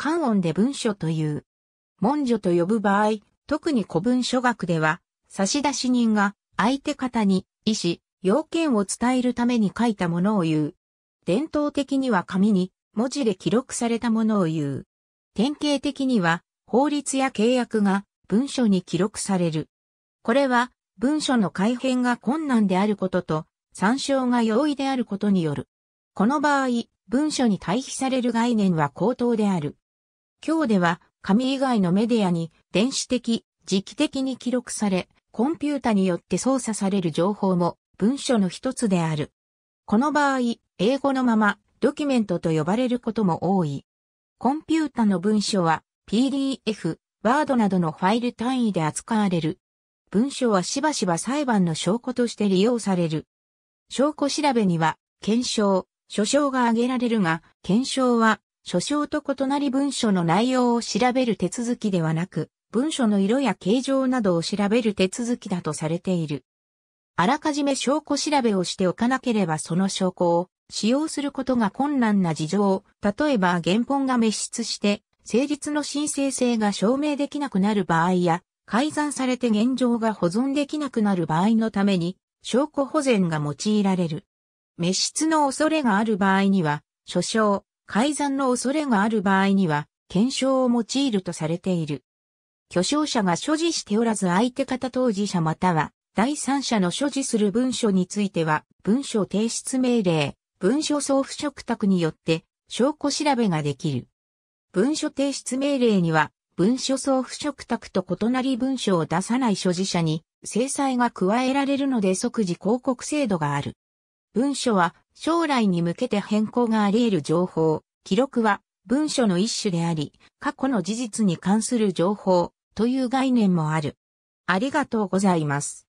漢音で文書という。文書と呼ぶ場合、特に古文書学では、差出人が相手方に意思、要件を伝えるために書いたものを言う。伝統的には紙に文字で記録されたものを言う。典型的には法律や契約が文書に記録される。これは文書の改変が困難であることと参照が容易であることによる。この場合、文書に対比される概念は口頭である。今日では紙以外のメディアに電子的、時期的に記録され、コンピュータによって操作される情報も文書の一つである。この場合、英語のままドキュメントと呼ばれることも多い。コンピュータの文書は PDF、Word などのファイル単位で扱われる。文書はしばしば裁判の証拠として利用される。証拠調べには、検証、書証が挙げられるが、検証は書章と異なり文書の内容を調べる手続きではなく、文書の色や形状などを調べる手続きだとされている。あらかじめ証拠調べをしておかなければその証拠を使用することが困難な事情、例えば原本が滅失して成立の申請性が証明できなくなる場合や、改ざんされて現状が保存できなくなる場合のために、証拠保全が用いられる。滅失の恐れがある場合には、書章、改ざんの恐れがある場合には、検証を用いるとされている。巨匠者が所持しておらず相手方当事者または、第三者の所持する文書については、文書提出命令、文書送付嘱託によって、証拠調べができる。文書提出命令には、文書送付嘱託と異なり文書を出さない所持者に制裁が加えられるので即時広告制度がある。文書は将来に向けて変更があり得る情報、記録は文書の一種であり、過去の事実に関する情報という概念もある。ありがとうございます。